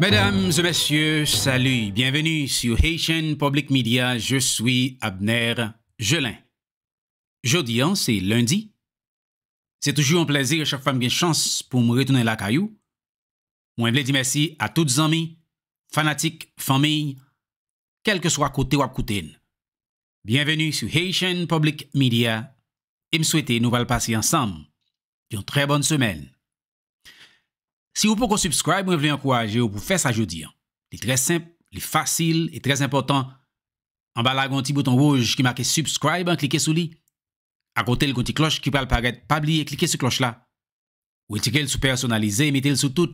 Mesdames et messieurs, salut, bienvenue sur Haitian Public Media, je suis Abner Gelin. Jeudi, c'est lundi. C'est toujours un plaisir à chaque femme bien chance pour me retourner la caillou. Moi, je dire merci à toutes les amis, fanatiques, familles, quel que soit côté ou à côté. Bienvenue sur Haitian Public Media et me souhaiter nous allons passer ensemble une très bonne semaine. Si vous pouvez subscribe, vous abonner, encourager vous pour faire ça dis. Hein. C'est très simple, c'est facile et très important. En bas, là, un petit bouton rouge qui marque subscribe, hein, cliquez sur lui. À côté, le petit cloche qui peut apparaître, pas oublier, cliquez sur cloche là. Ou étiquez le sous personnalisé, mettez le sous tout.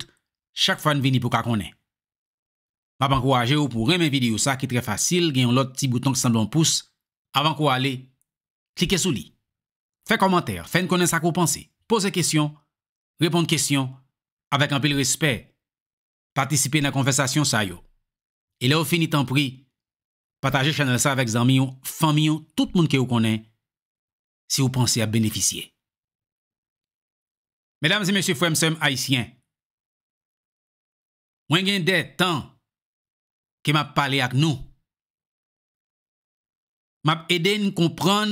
Chaque fois, vous pour qu'on est. Je vous encourage pour aimer vidéo ça qui est très facile. un autre petit bouton qui semble un pouce. Avant qu'on aller, cliquez sur lui. Faites commentaire, faites connaître ça que vous pensez. Posez question, répondez question. questions. avèk anpil respè, patisipe nan konfesasyon sa yo. E lè ou fini tanpri, pataje chanel sa avèk zanmiyon, famiyon, tout moun ki ou konen, si ou panse a beneficye. Medam zi mè sè fwèm sèm haisyen, mwen gen de tan ke map pale ak nou, map ede n konpran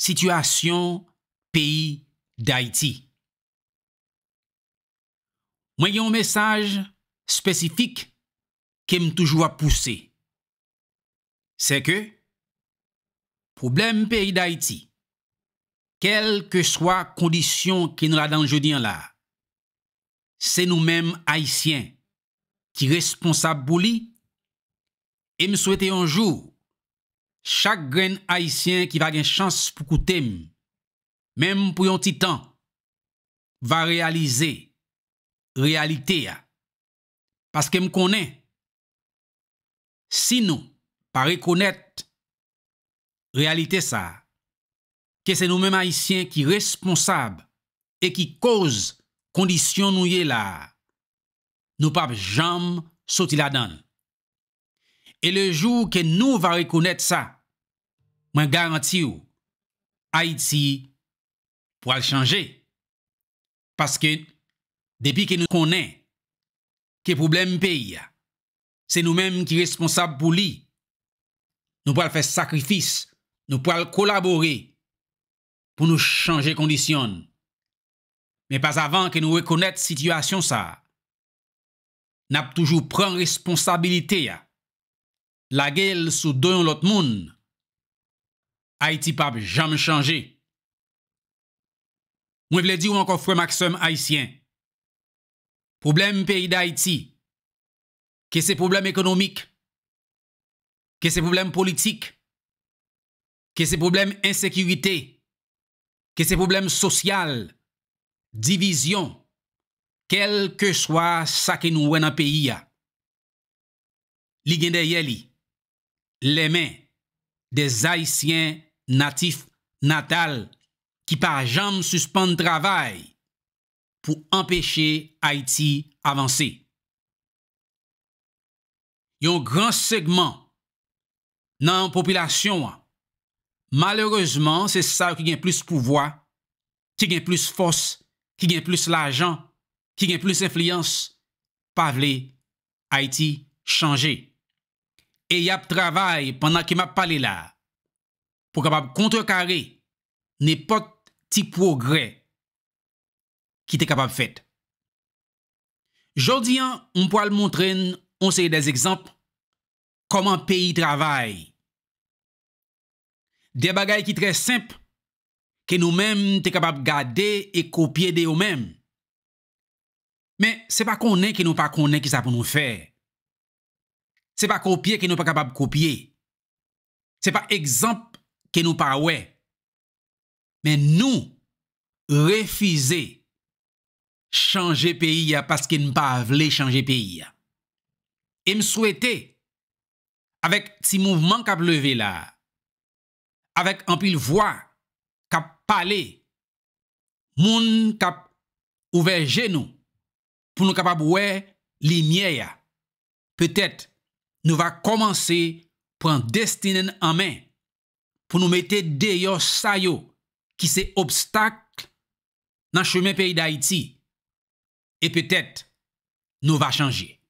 situasyon peyi d'Haiti. mwen yon mesaj spesifik kem toujou a pousse. Se ke, problem pe yi da iti, kel ke swa kondisyon ke nou la dan jodi an la, se nou menm haisyen ki responsab boli, em souwete yon jou, chak gren haisyen ki va gen chans pou koutem, menm pou yon titan, va realize Realite ya. Paske m konen. Sinon. Pa rekonet. Realite sa. Ke se nou men maïsien ki responsab. E ki koz. Kondisyon nou ye la. Nou pap jamb. Soti la dan. E le jou ke nou va rekonet sa. Mwen garanti ou. Haiti. Pwa l chanje. Paske nou. Depi ke nou konen, ke poublem pey, se nou menm ki responsab pou li, nou po al fè sakrifis, nou po al kolabori, pou nou chanje kondisyon. Me pas avan ke nou rekonet situasyon sa, nap toujou pren responsabilite, la gel sou doyon lot moun, Haitipap jam chanje. Mwen vle di ou an kon fwe maksem Haitien, Problem peyi d'Haïti, ke se problem ekonomik, ke se problem politik, ke se problem ensekirité, ke se problem sosyal, divizyon, kel ke swa sa ke nouwen an peyi ya. Li gen de yeli, le men de zaïsien natif natal ki pa jam suspande travay pou empèche Haïti avansè. Yon gran segman nan an popilasyon, malèreusement, se sa ki gen plus pouvoi, ki gen plus fos, ki gen plus lajan, ki gen plus enfliyans, pa vle Haïti chanje. E yap travay, pwana ki map pale la, pou kap ap kontrekare, ne pot ti progrè ki te kapab fèt. Jodi an, on po al montren, on seye dez ekzamp, koman peyi travay. De bagay ki tre semp, ke nou men te kapab gade e kopye de ou men. Men, se pa konen, ke nou pa konen, ki sa pou nou fè. Se pa kopye, ke nou pa kapab kopye. Se pa ekzamp, ke nou pa wè. Men nou, refize, se, chanje peyi ya paske n pa vle chanje peyi ya. E m souwete, avek ti mouvman kap leve la, avek anpil vwa, kap pale, moun kap ouveje nou, pou nou kap ap wè linye ya. Petet, nou va komanse pou an destinen anmen, pou nou mette deyo sayo ki se obstak nan cheme peyi da iti. Et peut-être, nous va changer.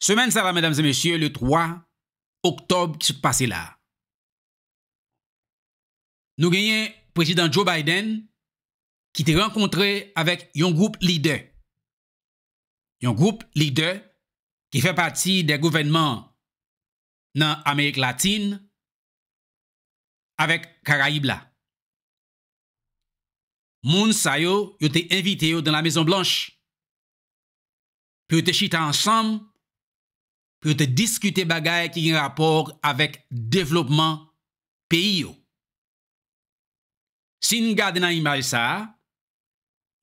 Semaine sa la, mesdames et messieurs, le 3 octobre qui s'est passé là. Nous gagnez président Joe Biden qui t'est rencontré avec yon groupe leader. Yon groupe leader qui fait partie des gouvernements dans l'Amérique latine avec Karaibla. Moun sa yo, yo te invite yo dan la Maison Blanche. Pe yo te chita ansam, pe yo te diskute bagay ki gen rapor avèk devlopman pe yo. Sin gade nan Imari Saha,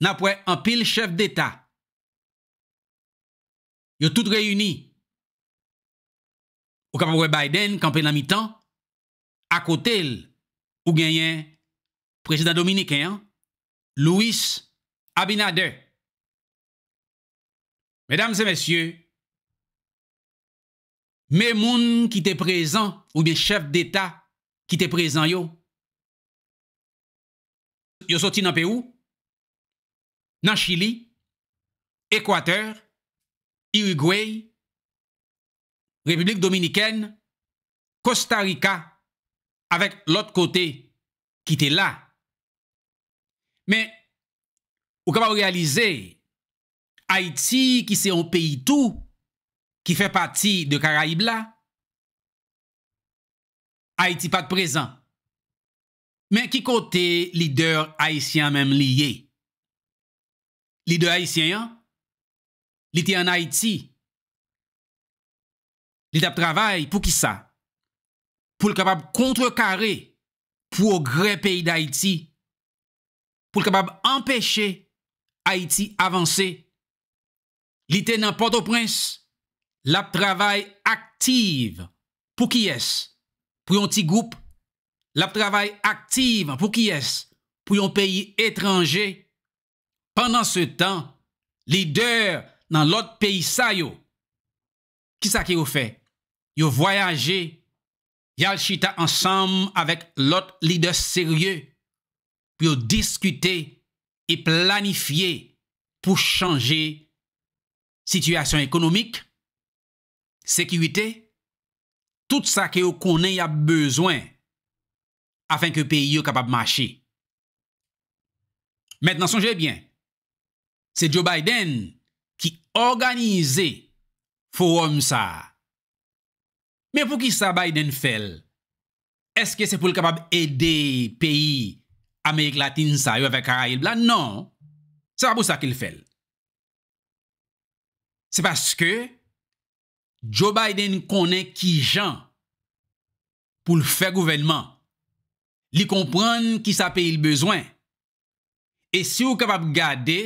nan pouè an pil chef d'Etat. Yo tout reyuni ou kapapwe Biden, kampè nan mi tan, akote el ou genyen presida Dominikè an, Louis Abinader. Mesdames et messieurs, mes moun qui étaient présent ou bien chefs d'État qui étaient présent yo, yo sorti dans Pérou, dans Chili, Équateur, Uruguay, République Dominicaine, Costa Rica, avec l'autre côté qui était là, mais, vous pouvez réaliser, Haïti, qui c'est un pays tout, qui fait partie de Caraïbes là, Haïti pas de présent. Mais qui côté leader haïtien même lié? Leader haïtien, il hein? était en Haïti. de travail pour qui ça? Pour le capable contrecarrer progrès pays d'Haïti pou l'kabab empèche Haïti avansè. Li te nan Port-au-Prince, lap travay aktive pou ki es, pou yon ti goup, lap travay aktive pou ki es, pou yon peyi etranje. Pendan se tan, lider nan lot peyi sa yo, ki sa ki yo fe? Yo voyaje, yal chita ansam avèk lot lider seryeu. pou yo diskute e planifiye pou chanje sityasyon ekonomik, sekwite, tout sa ke yo konen ya bezwen afin ke peyi yo kapab mache. Met nan sonje bien, se Joe Biden ki organize forum sa. Me pou ki sa Biden fel, eske se pou l kapab ede peyi Amerik latin sa, yo ave karayil bla, non. Sa wapou sa ke l fel. Se paske, Joe Biden konen ki jan pou l fe gouverman. Li kompran ki sa pe il bezwen. E si ou kapap gade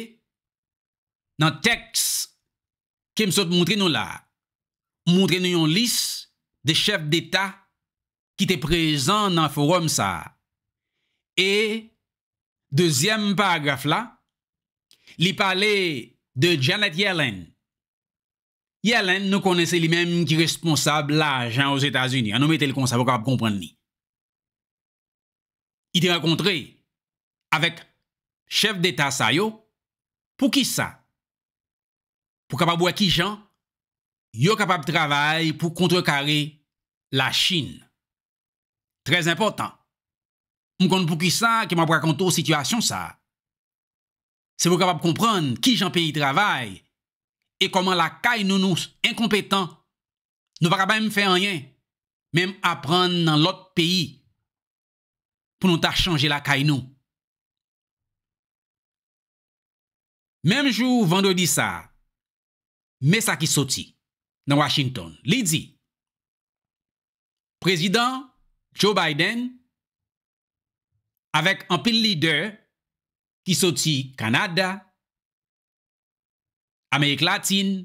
nan teks ke msot mwotre nou la. Mwotre nou yon lis de chef d'eta ki te prezan nan forum sa. E, dezyem paragraf la, li pale de Janet Yellen. Yellen nou kone se li menm ki responsab la jan ouz Etats-Unis. Anou metel konsabok ap kompren li. I te rakontre avèk chèv d'Etat sa yo pou ki sa. Pou kapab wak ki jan, yo kapab travay pou kontrekare la Chin. Trèz impotant. m kon pou ki sa, ki m ap wakanto situasyon sa, se m w kapap kompran, ki jan peyi travay, e koman la kay nou nou, enkompetan, nou w kapap m fè anyen, menm ap pran nan lot peyi, pou nou ta chanje la kay nou. Mem jou, vande di sa, me sa ki soti, nan Washington, li di, prezident Joe Biden, Avèk an pil lider ki soti Kanada, Amerik Latine,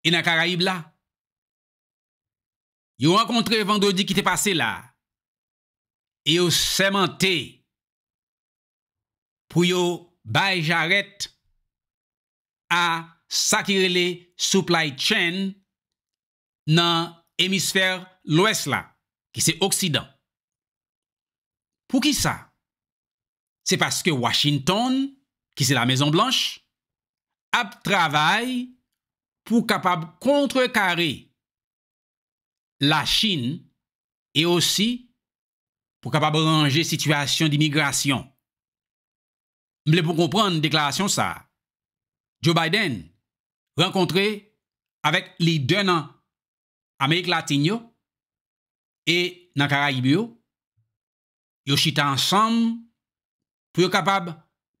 e nan Karaib la. Yo renkontre vandodi ki te pase la, e yo semente pou yo bay jaret a sakirele souplay chen nan emisfer lwes la, ki se oksidant. Pou ki sa? Se paske Washington, ki se la Maison Blanche, ap travay pou kapab kontre kare la Chin e osi pou kapab ranger situasyon di migrasyon. Mble pou kompran deklarasyon sa. Joe Biden renkontre avèk li denan Amerik Latinyo e Nankara Ibuyo Yo chita ansam pou yo kapab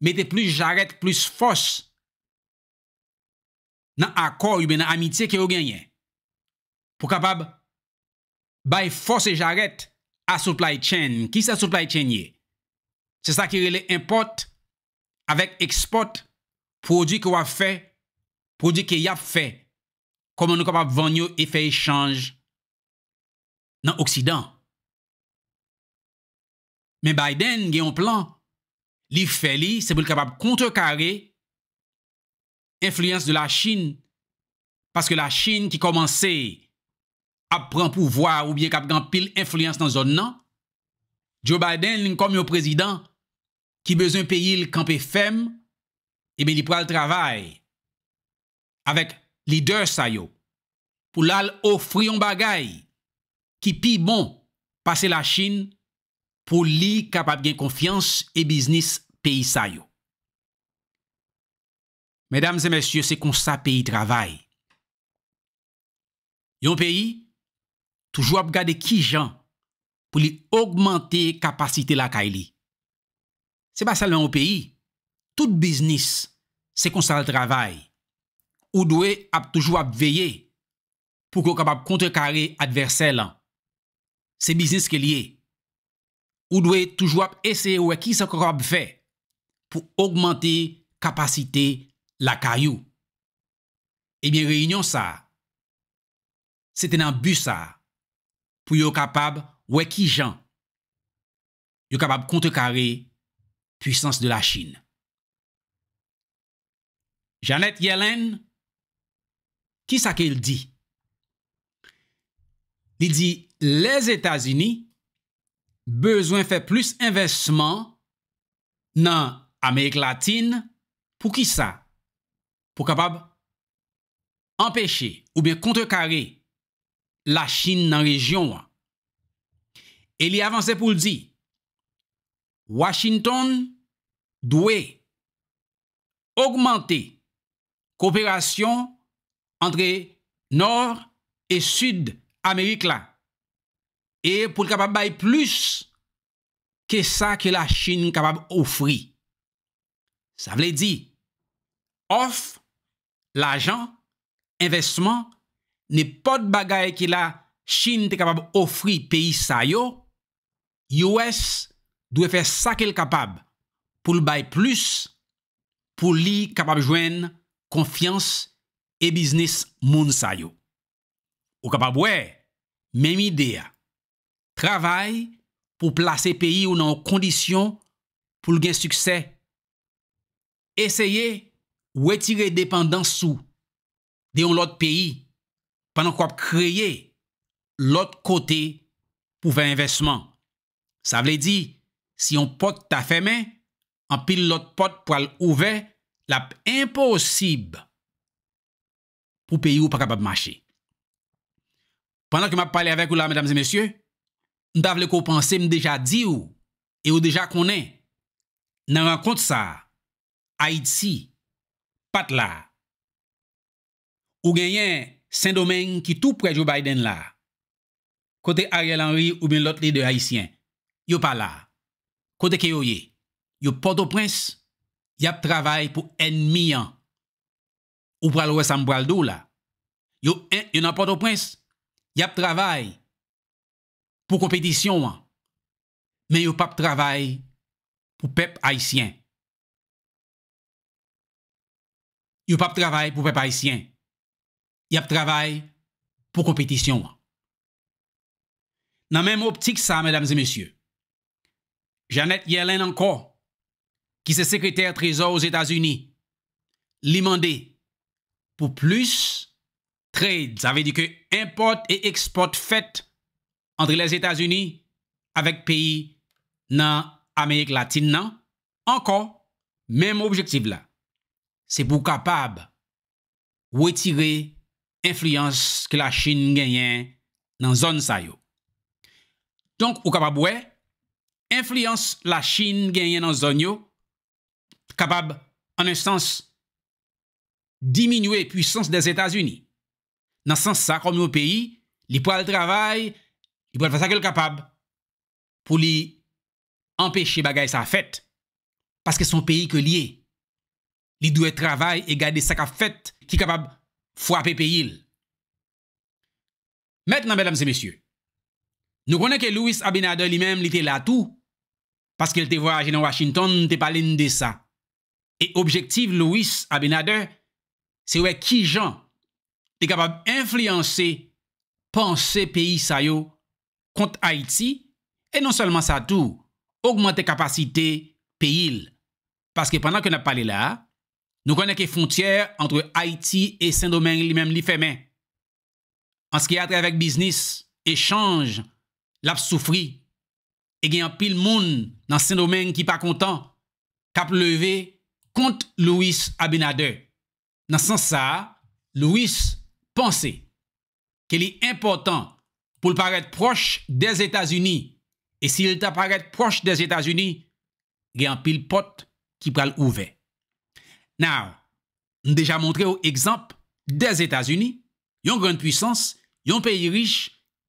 mette plus jarret, plus fos nan akor yu be nan amitye ki yo genyen. Pou kapab bay fos e jarret a supply chain. Ki sa supply chain ye? Se sa ki rele import avek export prodik yo a fe, prodik yo yap fe. Koman yo kapab vanyo e fe yi chanj nan oksidan. Men Biden gen yon plan li feli se pou l'kapap kontre kare influence de la Chine paske la Chine ki komanse ap pran pou vwa ou bie kapgan pil influence nan zon nan. Joe Biden nin kom yo prezident ki bezon peyi l'kamp Fem e ben li pral travay avèk lider sayo pou lal ofri yon bagay ki pi bon pase la Chine pou li kapap gen konfians e biznis peyi sa yo. Medam se mesye, se kon sa peyi travay. Yon peyi, toujou ap gade ki jan pou li augmente kapasite la ka ili. Se pa salman ou peyi, tout biznis se kon sa travay ou dwe ap toujou ap veye pou ko kapap kontre kare adverse lan. Se biznis ke liye, ou dwe toujwap ese weki sa kakop fe pou augmente kapasite la kayou. Ebyen, reynyon sa, se tenan bu sa pou yo kapab weki jan, yo kapab kontekare puissance de la Chin. Janet Yellen, ki sa ke il di? Il di, les Etats-Unis, Beswen fè plus investman nan Amerik Latine pou ki sa pou kapab empèche ou bè kontre kare la Chin nan rejyon wè. E li avanse pou l di, Washington dwe augmente kooperasyon antre Nor e Sud Amerik la. E pou l'kapab bay plus, ke sa ke la chine kapab ofri. Sa vle di, of, l'ajan, investman, ne pa d'bagay ke la chine te kapab ofri peyi sa yo, Yowes dwe fe sa ke l'kapab pou l'bay plus, pou li kapab jwen konfians e biznis moun sa yo. Ou kapab we, mem idea, Travay pou plase peyi ou nan kondisyon pou l gen suksè. Eseye ou etire depandans sou deyon lot peyi panon kwa pou kreye lot kote pou ven investman. Sa vle di, si yon pot ta fèmen, anpil lot pot pou al ouve la imposib pou peyi ou pa kapap mache. Panon ki m ap pale avek ou la, mesdames et messye, Ndavle ko panse m deja di ou, e ou deja konen, nan renkont sa, Haïti, pat la, ou genyen, Saint-Domingue ki tou prejou Biden la, kote Ariel Henry ou bin lot li de Haïtien, yo pa la, kote Keoye, yo podo prens, yap travay pou en mi an, ou pralowe San Bualdo la, yo nan podo prens, yap travay, pour compétition. Hein. Mais a pas de travail pour peuple haïtien. a pas de travail pour peuple haïtien. Y a travail pour compétition. Hein. Dans Dans même optique ça, mesdames et messieurs, Jeannette Yellen encore, qui est secrétaire trésor aux États-Unis, limandé pour plus trade, ça veut dire que import et export fait entre les Etats-Unis, avek peyi nan Amerik Latin nan, ankon, menm objektiv la, se pou kapab wetire influence ke la Chine genyen nan zon sa yo. Donk, ou kapab we, influence la Chine genyen nan zon yo, kapab an e sens diminwe pwisons des Etats-Unis. Nan sens sa, kon nou peyi, li pou al travay, I pou an fasa ke l kapab pou li empèche bagay sa fèt, paske son peyi ke li e, li dwe travay e gade sa ka fèt ki kapab fwape peyi l. Mèt nan, mèdams et mèsyou, nou konè ke Louis Abinader li mèm li te latou, paske l te vwa a geno Washington, te palen de sa. E objektiv Louis Abinader, se wè ki jan te kapab influense panse peyi sa yo kont Haïti, e non seulement sa tou, augmente kapasite pe il. Paske pendant ke nap pale la, nou konen ke fontyer antre Haïti e sèndomen li mèm li fèmè. An se ki atre avèk biznis, e chanj, lap soufri, e gèy an pil moun nan sèndomen ki pa kontan, kap leve kont Louis Abinader. Nan san sa, Louis pensè ke li importan pou l paret proche des Etats-Unis, e si l ta paret proche des Etats-Unis, gen pil pot ki pral ouve. Nou, m deja montre ou ekzamp des Etats-Unis, yon gren pwisans, yon peyi rich,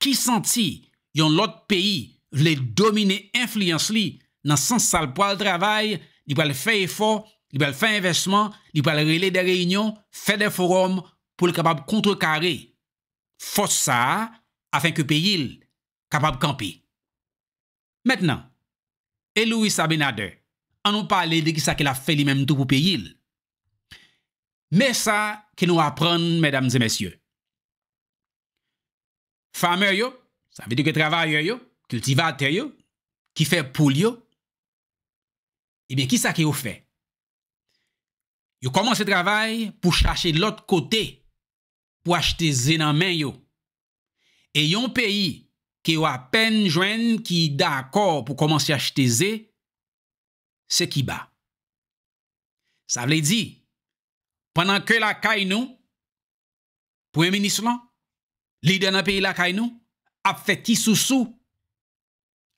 ki santi yon lot peyi vle domine influence li nan sens salpwa l travay, li pral fey efo, li pral fey investman, li pral rele de reynyon, fey de forum pou l kapab kontre kare. Fos sa, pou, Afen ke pe yil kapab kampe. Mètnen, Elouisa Benade, an nou pale de ki sa ke la fe li mèm tou pou pe yil. Mè sa ke nou apran, mèdames et mèsyè. Fame yo, sa vide ke travaye yo, ki uti vate yo, ki fe pou yo, e bè ki sa ke yo fe? Yo komanse travaye pou chache lòt kote pou achete zen an men yo. E yon peyi ki yo apen jwen ki da akor pou koman si achiteze, se ki ba. Sa vle di, panan ke la kainou, pou emini sou lan, li dena peyi la kainou, ap feti sou sou,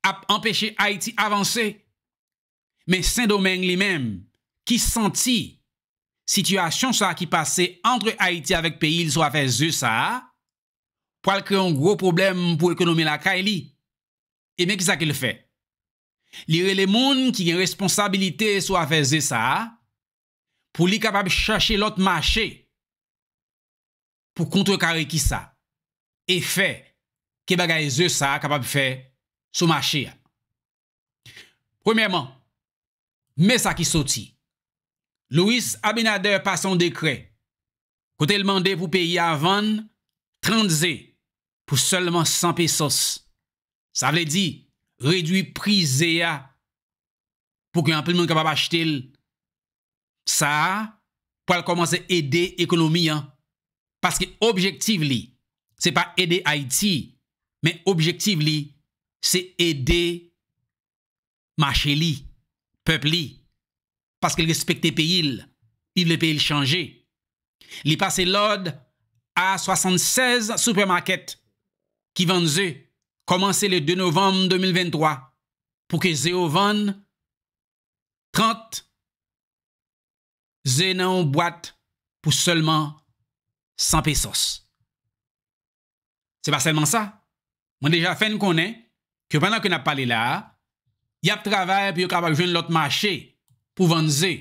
ap empeshe Haiti avanse. Men, sen domen li men, ki santi, sityasyon sa ki pase entre Haiti avek peyi, il sou afe ze sa a, pou al kre yon gro problem pou ekonomi la ka e li. E men ki sa ke le fe? Li re le moun ki gen responsabilite sou a fe ze sa, pou li kapab chache lot mache, pou kontre kare ki sa, e fe ke bagay ze sa kapab fe sou mache. Premèman, men sa ki soti, Louis Abinader pa son dekre, kote l mande pou peyi avan, 30 zè, pour seulement 100 pesos. Ça veut dire réduire prix Zéa pour un peu de monde capable Ça, pour commencer à aider l'économie. Hein. Parce que l'objectif, ce n'est pas aider Haïti, mais l'objectif, c'est aider marché, le peuple. Parce qu'il respecte le pays, il le pays changer. Il passe l'ordre à 76 supermarkets ki vande zè komanse le 2 novem 2023 pou ke zè ou vande 30 zè nan ou bwate pou seulement 100 pesos. Se basèlman sa, mwen deja fèn konen ke pwennan ke nap pale la, y ap traver pi yo kapak joun lot mache pou vande zè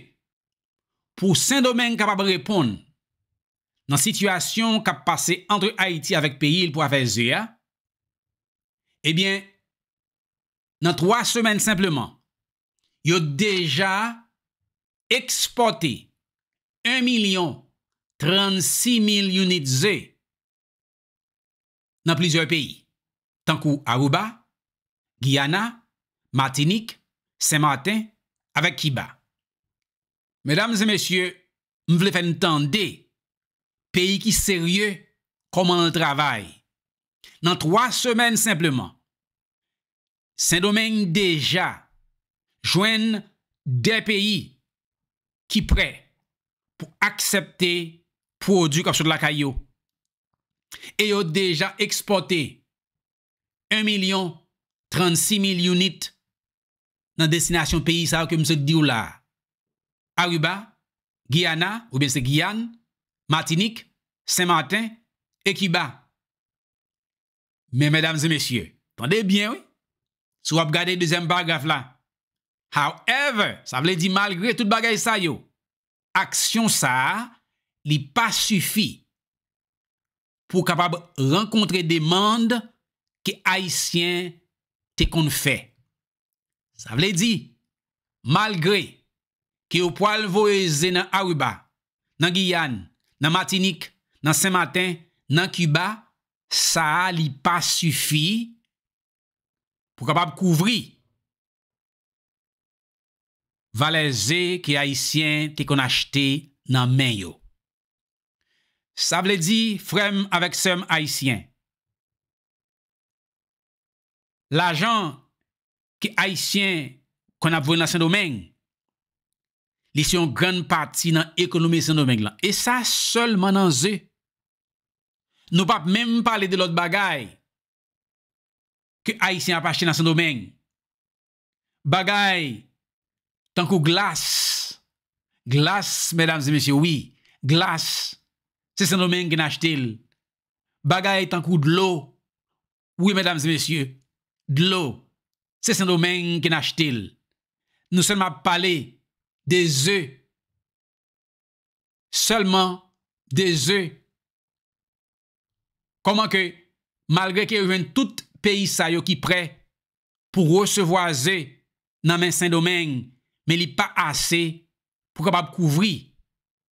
pou sen domen kapak repon nan sitwasyon kap pase entre Haiti avèk peyi il pou avèk zè ya, Ebyen, eh nan 3 semen simpleman, yo deja ekspote 1,036,000 unit Z nan plizier peyi. Tankou Aruba, Guyana, Martinique, Saint-Martin, Avakiba. Medams et messieurs, m vle fè ntande peyi ki serye koman an travay. Nan 3 semen simpleman, Saint-Domingue deja jwen de peyi ki pre pou aksepte produk apso de la kayo. E yo deja eksporte 1 milyon 36 mil unit nan destinasyon peyi sa ak mse di ou la. Aruba, Guyana, Martinique, Saint-Martin, Ekiba, Men, mèdames et mèsyè, tondè bien, wè, sou ap gade yè dèzèm bagraf la. However, sa vle di malgré tout bagay sa yo, aksyon sa li pa suffi pou kapab renkontre dè mande ki aisyen te kon fè. Sa vle di, malgré ki yo poal vo e zè nan Aruba, nan Guyan, nan Martinique, nan Saint-Martin, nan Cuba, Sa li pa sufi pou kapab kouvri. Vale ze ki Haitien te kon achete nan men yo. Sa ble di frem avek sem Haitien. La jan ki Haitien kon ap vwen nan sen domen. Li se yon gran pati nan ekonomi sen domen lan. E sa sol man nan ze. Nou pa mèm pale de lòt bagay ke a y si apache nan sèndomen. Bagay tankou glas. Glas, mèdames et messieurs, oui. Glas, sèndomen genache tèl. Bagay tankou d'lò. Oui, mèdames et messieurs, d'lò. Sèndomen genache tèl. Nou sèlman pale de zè. Sèlman de zè. Koman ke malgre ke yo ven tout peyi sa yo ki pre pou ro se vo aze nan men Saint-Domingue men li pa ase pou kapab kouvri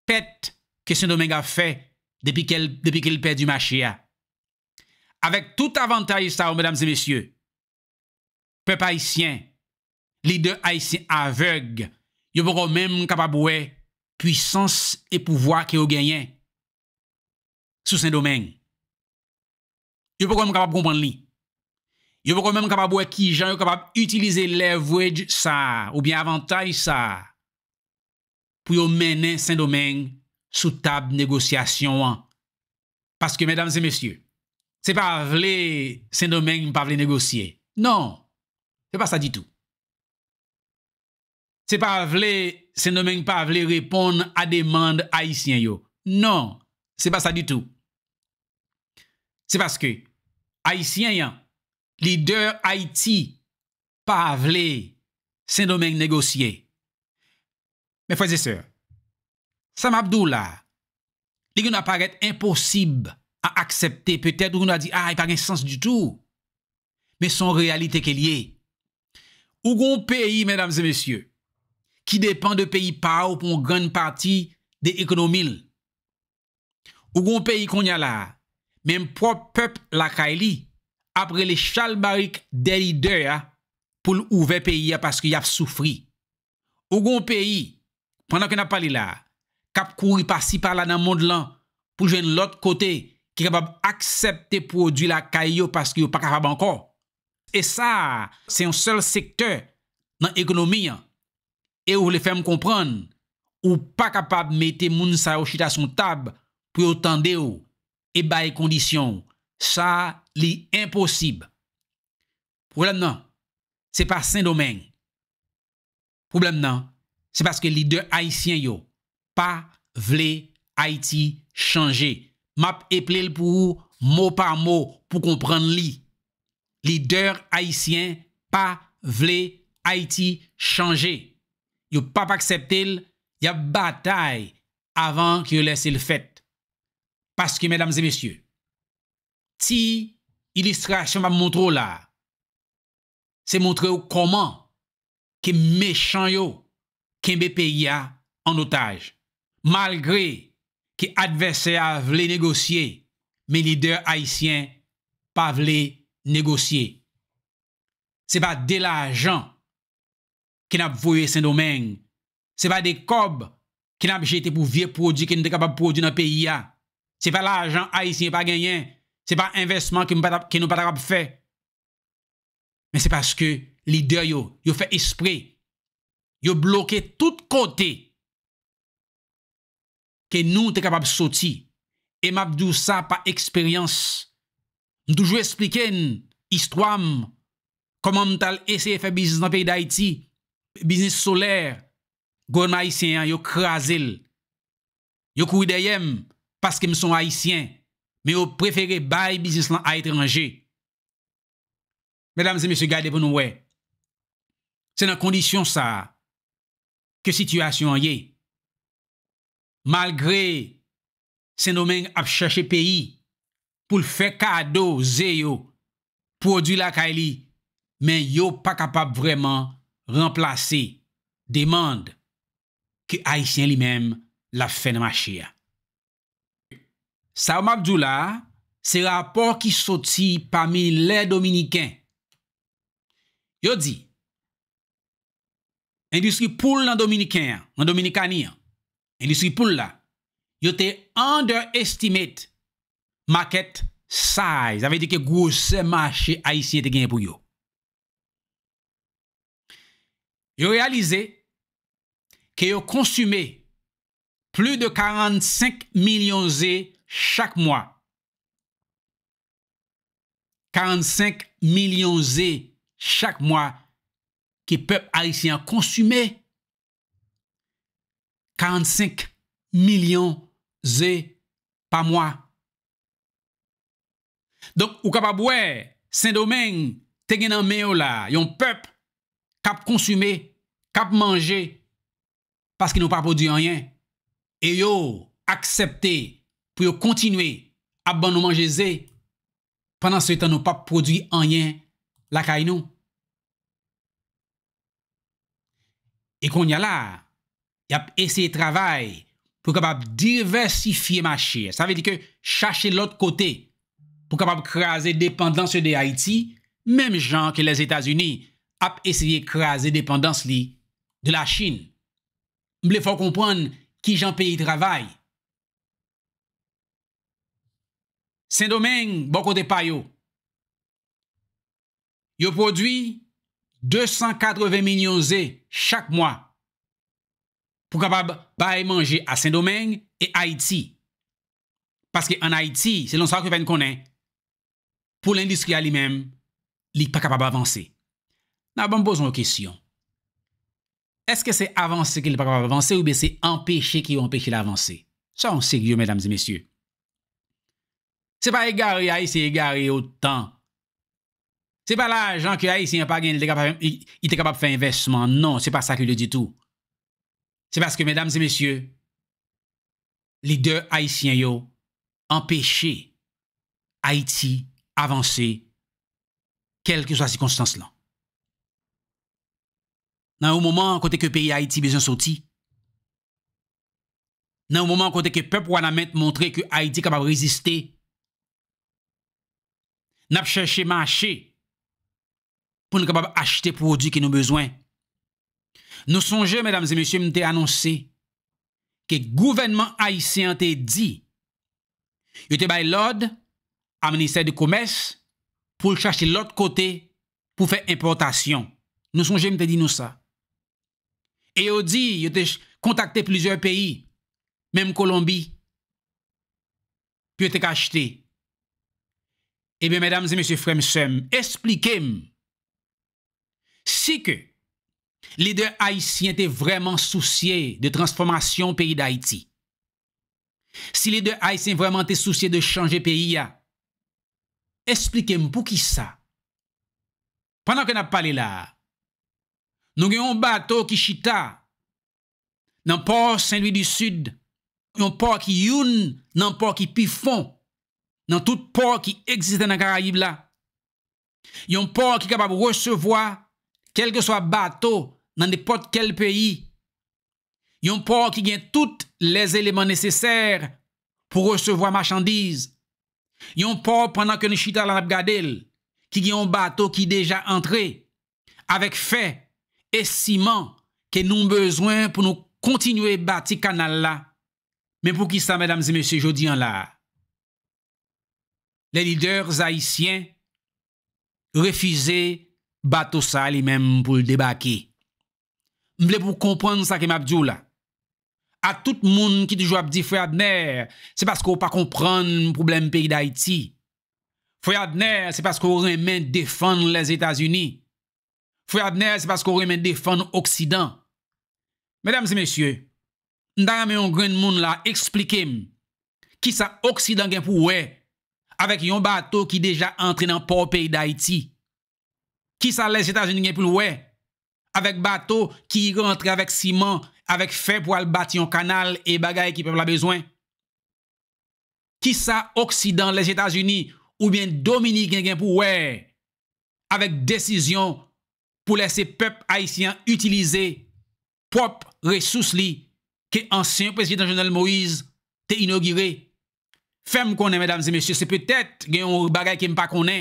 pet ke Saint-Domingue a fe depi ke l perdi machia. Awek tout avantaj sa yo, pepe Haitien, lider Haitien aveug, yo pou kon men kapab we puissance e pouvoi ke yo genyen sou Saint-Domingue. yo pou kon men mwen kapap kompon li. Yo pou kon men mwen kapap wè ki jan, yo kapap utilize leverage sa, ou bien avantaj sa, pou yo menen sen domen sou tab negosyasyon an. Paske, medam se mesye, se pa vle sen domen mwen pa vle negosye. Non, se pa sa di tou. Se pa vle sen domen mwen pa vle repon a demande a isyen yo. Non, se pa sa di tou. Se paske, Haitien yon, lider Haiti, pa avle sen domen negosye. Me fwese se, Samabdou la, li goun aparet imposib a aksepte, petèd goun a di, a, ah, e pa gen sens du tou, me son realite ke liye. O goun peyi, mèdames et mèsyè, ki depan de peyi pa ou pou goun parti de ekonomil, o goun peyi kon yon la, men mprop pep lakay li apre le chal barik deli de ya pou l'ouvè peyi ya paske yav soufri. Ogon peyi, pranak yon ap pali la, kap kouri pasi pala nan mond lan pou jwen lot kote ki kapab aksepte prodwi lakay yo paske yon pa kapab anko. E sa, se yon sel sektè nan ekonomi ya. E ou vle fèm kompran, ou pa kapab mette moun sa yo chita son tab pou yon tende yo E bay kondisyon, sa li imposib. Problem nan, se pa sen domen. Problem nan, se paske li de Haitien yo, pa vle Haiti chanje. Map e plel pou ou, mou pa mou pou kompren li. Li de Haitien, pa vle Haiti chanje. Yo pa pa akseptel, ya batay avan ki yo lese l fèt. Aske, mèdames et mèsyè, ti ilistrasyon pa mwontrou la, se mwontrou koman ke mechanyo kenbe P.I.A. an otaj. Malgre ke advesè a vle negosye, me lider haisyen pa vle negosye. Se pa de la jan ken ap voye sen domèng, se pa de kob ken ap jetè pou vie produ, ken de kapap produ nan P.I.A., Se pa la ajan ay si yon pa genyen. Se pa investman ke nou patarap fe. Men se paske lider yo. Yo fe espri. Yo bloke tout kote ke nou te kapab soti. E mapdou sa pa eksperyans. M toujou esplike yon histwam koman m tal ese fe biznis nan pey da iti. Biznis soler. Goun ma yon se yon. Yo krasil. Yo kouy deyem. paske m son Haitien, me ou prefere baye bizis lan a etre anje. Medam zem m se gade pou nou we, se nan kondisyon sa, ke situasyon an ye, malgre sen domen ap chache peyi, pou l fe kado ze yo, pou odi la kaili, men yo pa kapap vreman remplase demande ke Haitien li menm la fene machi ya. Sao Mabjoula se rapor ki soti pami lè Dominikèn. Yo di, endisri poul nan Dominikèn, nan Dominikani, endisri poul la, yo te underestimate market size, avè di ke gwo se machè a isye te gen pou yo. Yo realize ke yo konsume plu de 45 milyon zè chak mwa. 45 milyon zè chak mwa ki pep a yisi an konsume. 45 milyon zè pa mwa. Donk, ou kap ap wè, sen domèng, te gen nan mè yo la, yon pep kap konsume, kap manje, paski nou pa po di an yè. E yo, aksepte pou yo kontinwe ap ban nou manjeze pandan se tan nou pa produye anyen la kay nou. E kon ya la, yap eseye travay pou kapab diversifiye masye. Sa ve li ke chache lot kote pou kapab kreaze dependanse de Haiti, menm jan ke les Etats-Unis ap eseye kreaze dependanse li de la Chine. Mble fwa kompran ki jan peye travay Saint-Domingue, bon kote payo, yo prodwi 280 milyon zè chak mwa pou kapab baye manje a Saint-Domingue e Haiti. Paske an Haiti, se lon sa wak yo ven konen, pou l'industria li men, li pa kapab avanse. Na bon bozon wè kèsyon. Eske se avanse ki li pa kapab avanse ou be se empèche ki yo empèche la avanse? Sa on se gyon, mesdames et messieurs. C'est pas égaré haïtien égaré autant. C'est pas l'argent que haïtien pas gagné, il était capable de faire investissement. Non, c'est pas ça qu'il dit tout. C'est parce que mesdames et messieurs, leader haïtien yo empêché Haïti avancer quelles que soient les circonstances là. Dans un moment côté que pays Haïti besoin sorti, dans un moment côté que peuple a montré que Haïti est capable de résister nap chache manche pou nou kapab achete prodou ki nou bezwen. Nou sonje, mesdames et messieurs, mwen te anonsi ke gouvennement haïsien te di yo te bay l'ode aménissè de koumès pou chache l'ot kote pou fè importasyon. Nou sonje mwen te di nou sa. E yo di yo te kontakte plizèr peyi, mèm Colombi, pi yo te kachete Ebe, eh mèdames e mèsyou fremsem, esplikem si ke li de Haitien te vreman souciye de transformasyon peyi d'Haiti. Si li de Haitien vreman te souciye de chanje peyi ya, esplikem pou ki sa. Panan ke nap pale la, nou gen yon batou ki Chita, nan por Saint-Louis du Sud, yon por ki Youn, nan por ki Pifon. nan tout port ki egzite nan Karayib la. Yon port ki kabab recevoa kelke swa bato nan depot kel peyi. Yon port ki gen tout les elemen neseser pou recevoa machandiz. Yon port pwennak yon chitalan abgadel ki gen yon bato ki deja antre avek fe et siman ke nou bezwen pou nou kontinwe bati kanal la. Men pou ki sa, mèdames et mèsyè, jodi an la Le lider zayisyen refize bato sa li men pou l debake. Mble pou kompran sa kem abdi ou la. A tout moun ki di jou abdi Foyadner, se pas ko pa kompran m poublem pek d'Haiti. Foyadner se pas ko remen defan les Etats-Unis. Foyadner se pas ko remen defan l'Oksidan. Medam se mesye, nan nan men yon gren moun la, eksplikem ki sa Oksidan gen pou wey avèk yon bato ki deja entri nan pou peyi d'Haiti. Ki sa les Etats-Unis gen gen pou wè, avèk bato ki rentre avèk siman, avèk fè pou albati yon kanal e bagay ki pepe la bezwen. Ki sa Oksidan les Etats-Unis ou bien Dominique gen gen pou wè, avèk desisyon pou lese pepe Haitian utilize pop resousli ke ansyen presidant General Moïse te inogire. Fèm konè, mèdames et mèsyè, se pètèt gen yon bagay ke m'pa konè,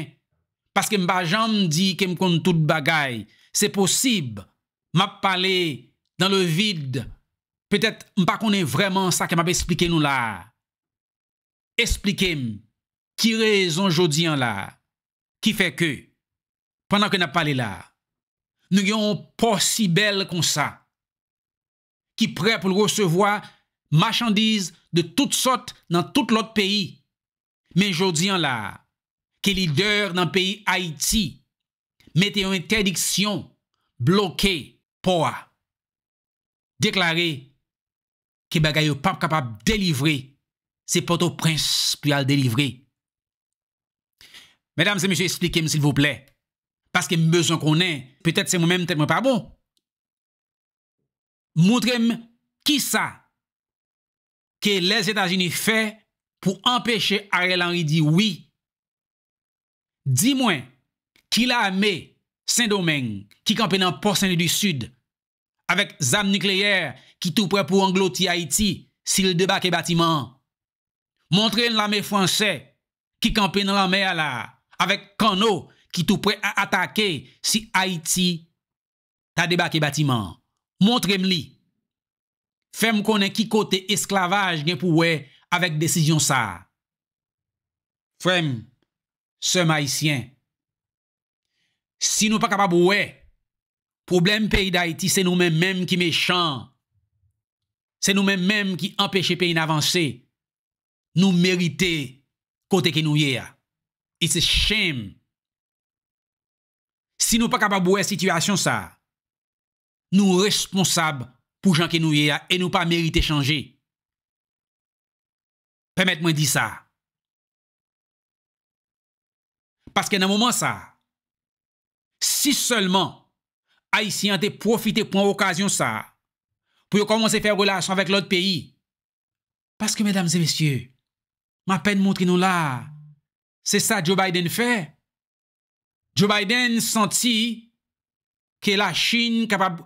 paske m'pa jan m'di ke m'kon tout bagay. Se posib, m'ap pale dan le vide, pètèt m'pa konè vreman sa ke m'ap explike nou la. Explikem, ki rezon jodi an la, ki fèk e, penan ke n'ap pale la. Nou gen yon posi bel kon sa, ki prè pou l'resevoi machandiz de toutes sortes, dans tout l'autre pays. Mais aujourd'hui, en la, dans le pays pays haïti mette interdiction interdiction pour Déclarer que que pas pas capable délivrer C'est delivre, se prince qui pour Mesdames et messieurs, expliquez-moi s'il vous plaît. Parce que besoin qu'on peut-être c'est moi-même, peut pas bon. Montrez-moi qui ça ke les Etats-Unis fè pou empèche arè l'Anri di wè. Di mwen ki la amè Saint-Domingue ki kampè nan Port-Saint-Denis du Sud avèk zam nikleyèr ki tou prè pou angloti Haiti si lè debakè bâtiment. Montre mè l'amè Fransè ki kampè nan l'amè alè avèk Kano ki tou prè a atake si Haiti ta debakè bâtiment. Montre mè li. Fèm konen ki kote esklavaj gen pou wè avèk desisyon sa. Fèm, sèm haisyen, si nou pa kapab wè, problem peyi da iti, se nou men menm ki mechan. Se nou men menm ki empèche peyin avansè. Nou merite kote ke nou ye ya. It's a shame. Si nou pa kapab wè situasyon sa, nou responsab pou jan ki nou ye a, e nou pa merite chanje. Permet mwen di sa. Paske nan mouman sa, si seulement, a y si yante profite pou an vokasyon sa, pou yo komanse fè relasyon avèk lòt peyi, paske, mèdames et mèsyè, mè apèn moun tri nou la, se sa Joe Biden fè, Joe Biden senti ke la Chine kapab...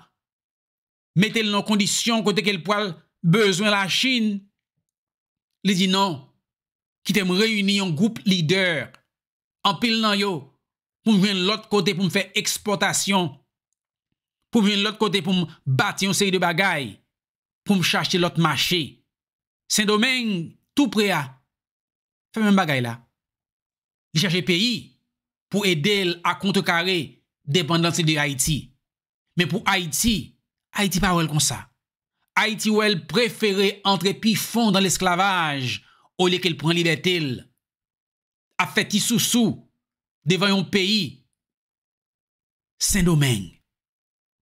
Mette l nan kondisyon kote ke l poal bezwen la Chine. Li di nan, ki te m reyuni yon goup lider an pil nan yo pou m vyen l ot kote pou m fè eksportasyon. Pou m vyen l ot kote pou m bati yon seri de bagay pou m chache l ot maché. Sen domen, tout prea fè men bagay la. Li chache peyi pou ede l akonte kare dependansi de Haití. Men pou Haití, Haïti pas ouel comme ça. Haïti ouel préféré entre pi dans l'esclavage, au lieu lieu prend prenne A fait tissou sou devant un pays. Saint-Domingue.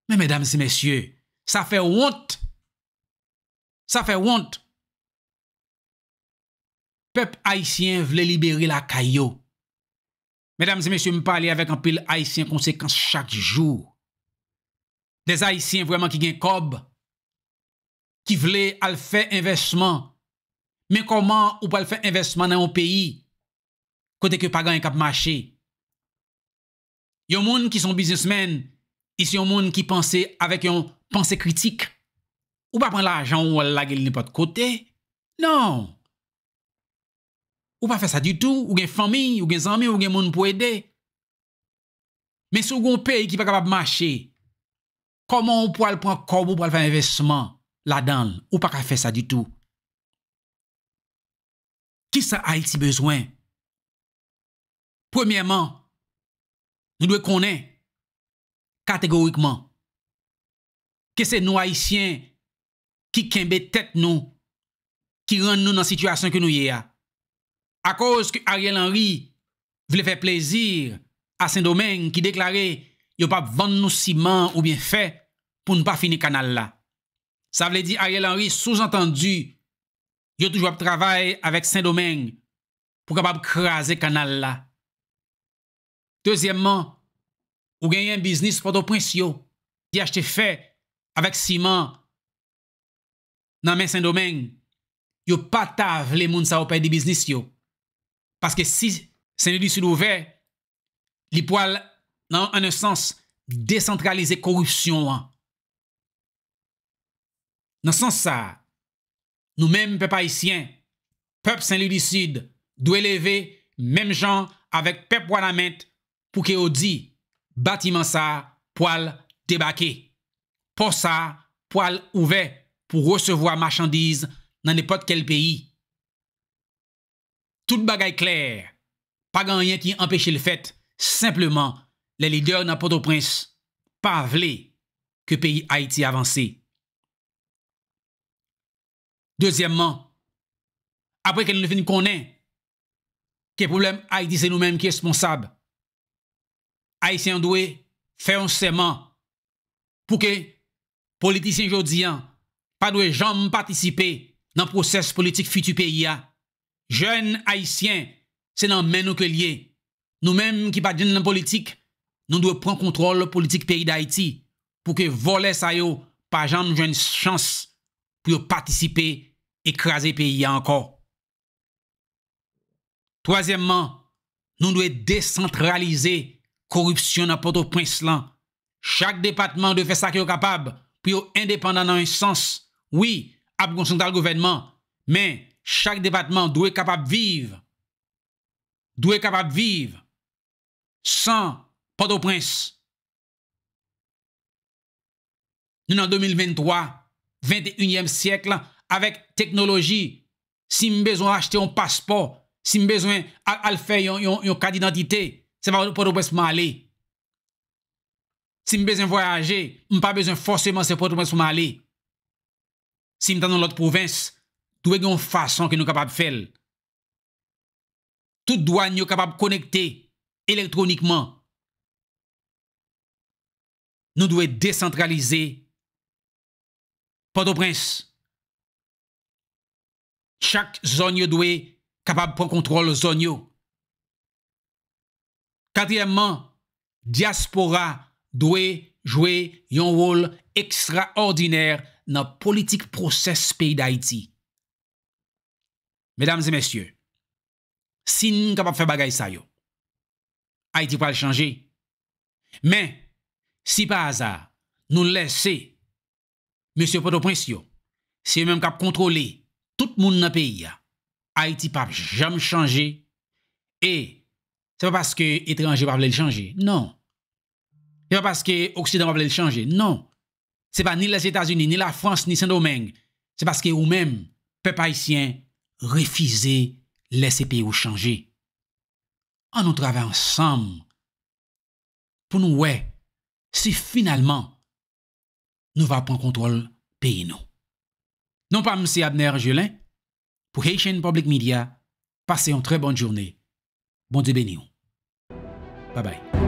Mais mesdames et messieurs, ça fait honte. Ça fait honte. Peuple haïtien voulait libérer la kayo. Mesdames et messieurs, aller avec un pile haïtien conséquence chaque jour. De zay si yon vwèman ki gen kob Ki vle al fè investman Men koman ou pa al fè investman nan yon peyi Kote ke pa gan yon kap mache Yon moun ki son businessmen Is yon moun ki pense avèk yon pense kritik Ou pa pan la jan ou la gel nipote kote Non Ou pa fè sa du tout Ou gen fami, ou gen zami, ou gen moun pou ede Men sou goun peyi ki pa kap mache Koman ou pou al pran korbo pou al fèm investman la dan ou pa ka fè sa di tou? Ki sa a iti bezwen? Premyèman, nou dwe konen kategorikman ke se nou haisyen ki kenbe tèt nou ki ren nou nan sityasyon ke nou ye a. A koz ki Ariel Henry vle fè plezir a sen domen ki deklarè yo pa vande nou siman ou bien fè, pou nou pa fini kanal la. Sa vle di Ariel Henry sous-entendu, yo toujwa pou travay avèk Saint-Domingue, pou ka pa pou krasè kanal la. Tezyèmman, ou genye yon biznis fò do prens yo, ki achte fè avèk Simon, nan men Saint-Domingue, yo pa tav lè moun sa wopè di biznis yo. Paske si Saint-Domingue sou nou vè, li po al nan anè sens décentralize korupsyon an. Nan san sa, nou menm pe paisyen, pep Saint-Louis-du-Sud, dwe leve menm jan avèk pep wana ment pou ke o di batiman sa poal debake. Po sa, poal ouve pou resevoa machandiz nan nepot kel peyi. Tout bagay kler, pa ganyen ki empèche le fèt, simplement le lider nan poto prince pa vle ke peyi Haiti avansi. Dezyèmman, apre ke nou ne fin konen, ke problem Haïti se nou menm ki esponsab. Haïtien nou dwe fè onsèman pou ke politisyen jò diyan pa dwe jom patisipe nan proses politik fitu peyi ya. Jön Haïtien se nan men nou ke liye. Nou menm ki pa djen nan politik, nou dwe pran kontrol politik peyi da Haïti pou ke volè sa yo pa jom jön chans. pour participer écraser pays encore. Troisièmement, nous devons décentraliser corruption dans Port-au-Prince. Chaque département doit faire ça qui est capable pour indépendant dans un sens. Oui, à un gouvernement, mais chaque département doit être capable de vivre. Doit être capable de vivre sans Port-au-Prince. Nous en 2023, 21è sèkle, avèk teknoloji, si mbezoun achete yon pasport, si mbezoun al fè yon kad identite, se pa pou rupes pou malè. Si mbezoun voyaje, mpa bezoun fòsèman se pou rupes pou malè. Si mtan nou lot pou vens, dwe yon fason ki nou kapab fèl. Tout dwa nyo kapab konekte elektronikman. Nou dwe descentralize yon Port-au-Prince, chak zon yo dwe kapab pou kontrol zon yo. Katiyemman, diaspora dwe jouwe yon woul ekstraordiner nan politik proses peyi da Haiti. Medam zi mesye, si nou kapab fè bagay sa yo, Haiti pou al chanje. Men, si pa azar, nou lesey monsieur port au c'est même qui contrôlé tout le monde dans le pays. Haïti pas jamais changé. Et c'est pas parce que étranger pas le changer. Non. C'est pas parce que Occident pas le changer. Non. C'est pas ni les États-Unis, ni la France, ni Saint-Domingue. C'est parce que vous même, peuple haïtien, refusez laisser pays changer. En nous travaille ensemble pour nous ouais si finalement nous va prendre contrôle pays nous. Non pas M. Abner Gelin, pour Haitian Public Media, passez une très bonne journée. Bon Dieu Bye bye.